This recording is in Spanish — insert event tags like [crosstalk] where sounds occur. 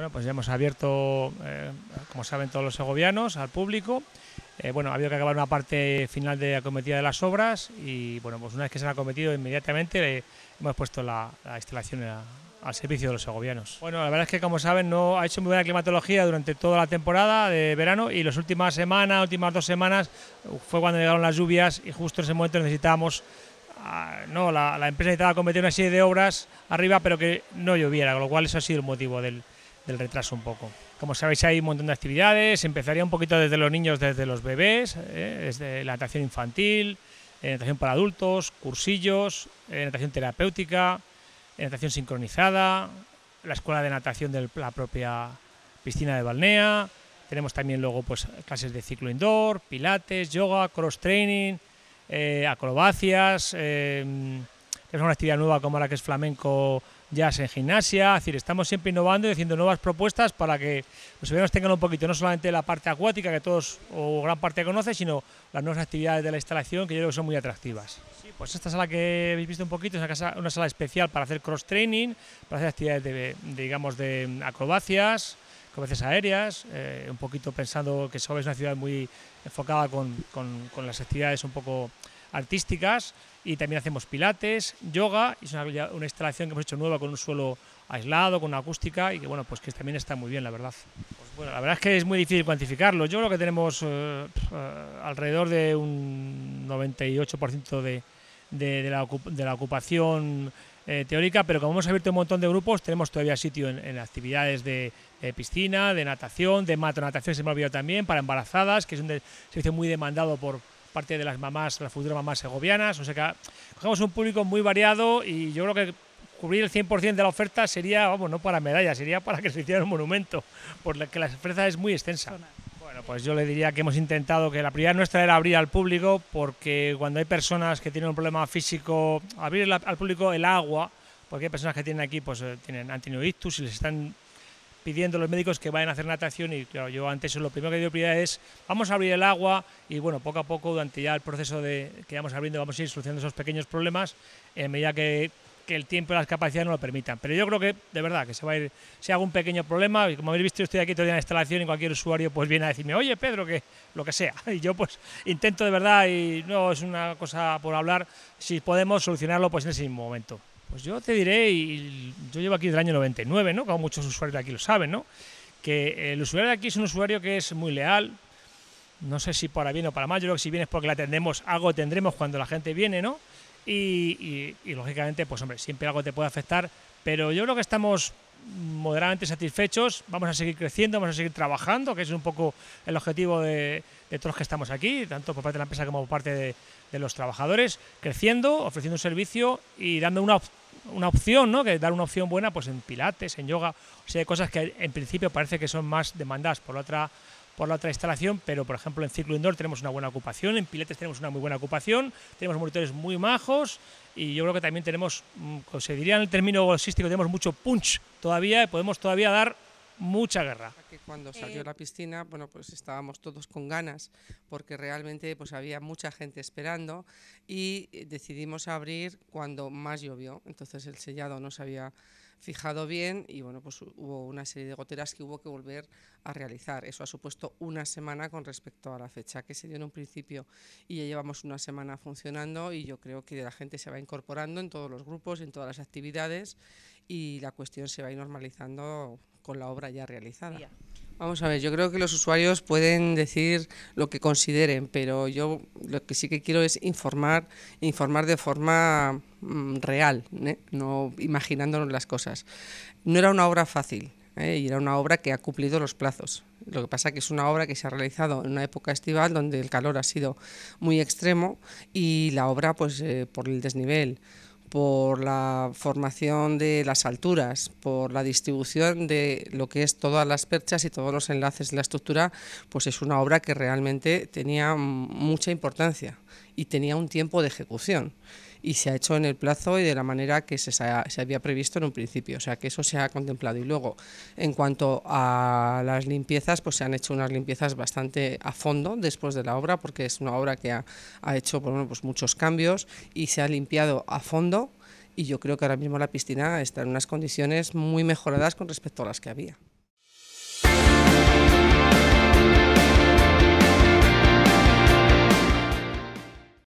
Bueno, pues ya hemos abierto, eh, como saben todos los segovianos, al público. Eh, bueno, ha habido que acabar una parte final de la cometida de las obras y, bueno, pues una vez que se han acometido, inmediatamente hemos puesto la, instalación al servicio de los segovianos. Bueno, la verdad es que, como saben, no ha hecho muy buena climatología durante toda la temporada de verano y las últimas semanas, últimas dos semanas, uh, fue cuando llegaron las lluvias y justo en ese momento necesitábamos ah, no, la, empresa necesitaba cometer una serie de obras arriba, pero que no lloviera, con lo cual eso ha sido el motivo del, del retraso un poco. Como sabéis hay un montón de actividades, empezaría un poquito desde los niños, desde los bebés, ¿eh? desde la natación infantil, eh, natación para adultos, cursillos, eh, natación terapéutica, natación sincronizada, la escuela de natación de la propia piscina de Balnea, tenemos también luego pues, clases de ciclo indoor, pilates, yoga, cross training, acrobacias, tenemos una actividad nueva como la que es flamenco jazz en gimnasia, es decir, estamos siempre innovando y haciendo nuevas propuestas para que los ciudadanos tengan un poquito, no solamente la parte acuática que todos o gran parte conoce, sino las nuevas actividades de la instalación que yo creo que son muy atractivas. pues esta sala que habéis visto un poquito es una, sala especial para hacer cross-training, para hacer actividades de, digamos, de acrobacias, acrobacias aéreas, eh, un poquito pensando que Soba es una ciudad muy enfocada con, con las actividades un poco artísticas y también hacemos pilates, yoga, y es una, instalación que hemos hecho nueva con un suelo aislado, con una acústica y que bueno, pues que también está muy bien, la verdad. Pues, bueno, la verdad es que es muy difícil cuantificarlo. Yo creo que tenemos eh, eh, alrededor de un 98% de, de, de, la, ocupación eh, teórica, pero como hemos abierto un montón de grupos, tenemos todavía sitio en, actividades de, piscina, de natación, de matonatación, se me ha olvidado también, para embarazadas, que es un servicio muy demandado por, parte de las mamás, las futuras mamás segovianas. O sea que cogemos un público muy variado y yo creo que cubrir el 100% de la oferta sería, vamos, no para medallas, sería para que se hiciera un monumento, porque la oferta es muy extensa. Bueno, pues yo le diría que hemos intentado que la prioridad nuestra era abrir al público, porque cuando hay personas que tienen un problema físico, abrir al público el agua, porque hay personas que tienen aquí, pues eh, tienen, han y les están pidiendo a los médicos que vayan a hacer natación y claro, yo antes lo primero que dio prioridad es vamos a abrir el agua y bueno, poco a poco durante ya el proceso de que vamos abriendo vamos a ir solucionando esos pequeños problemas en medida que, el tiempo y las capacidades no lo permitan. Pero yo creo que de verdad que se va a ir, si hago un pequeño problema, y como habéis visto yo estoy aquí todavía en la instalación y cualquier usuario pues viene a decirme, oye Pedro, que lo que sea. [laughs] Y yo pues intento de verdad y no es una cosa por hablar, si podemos solucionarlo pues en ese mismo momento. Pues yo te diré, y yo llevo aquí desde el año 99, ¿no? Como muchos usuarios de aquí lo saben, ¿no? Que el usuario de aquí es un usuario que es muy leal, no sé si para bien o para mal, yo creo que si vienes porque la atendemos, algo tendremos cuando la gente viene, ¿no? Y, lógicamente, pues hombre, siempre algo te puede afectar, pero yo creo que estamos moderadamente satisfechos, vamos a seguir creciendo, vamos a seguir trabajando, que es un poco el objetivo de, todos los que estamos aquí, tanto por parte de la empresa como por parte de, los trabajadores, creciendo, ofreciendo un servicio y dando una una opción, ¿no? Que dar una opción buena pues en pilates, en yoga, o sea, hay cosas que en principio parece que son más demandadas por la otra por la otra instalación, pero por ejemplo en ciclo indoor tenemos una buena ocupación, en pilates tenemos una muy buena ocupación, tenemos monitores muy majos y yo creo que también tenemos, mm, se diría en el término bolsístico, tenemos mucho punch todavía, y podemos todavía dar mucha guerra. Que cuando salió la piscina, bueno, pues estábamos todos con ganas, porque realmente pues había mucha gente esperando y decidimos abrir cuando más llovió. Entonces el sellado no se había fijado bien y bueno, pues hubo una serie de goteras que hubo que volver a realizar. Eso ha supuesto una semana con respecto a la fecha que se dio en un principio y ya llevamos una semana funcionando y yo creo que la gente se va incorporando en todos los grupos, en todas las actividades y la cuestión se va a ir normalizando con la obra ya realizada. Vamos a ver, yo creo que los usuarios pueden decir lo que consideren, pero yo lo que sí que quiero es informar, informar de forma mm, real, ¿eh? no imaginándonos las cosas. No era una obra fácil, ¿eh? y era una obra que ha cumplido los plazos. Lo que pasa es que es una obra que se ha realizado en una época estival donde el calor ha sido muy extremo y la obra, pues, eh, por el desnivel por la formación de las alturas, por la distribución de lo que es todas las perchas y todos los enlaces de la estructura, pues es una obra que realmente tenía mucha importancia y tenía un tiempo de ejecución y se ha hecho en el plazo y de la manera que se, había previsto en un principio. O sea, que eso se ha contemplado. Y luego, en cuanto a las limpiezas, pues se han hecho unas limpiezas bastante a fondo después de la obra, porque es una obra que ha, ha hecho pues, pues muchos cambios y se ha limpiado a fondo y yo creo que ahora mismo la piscina está en unas condiciones muy mejoradas con respecto a las que había.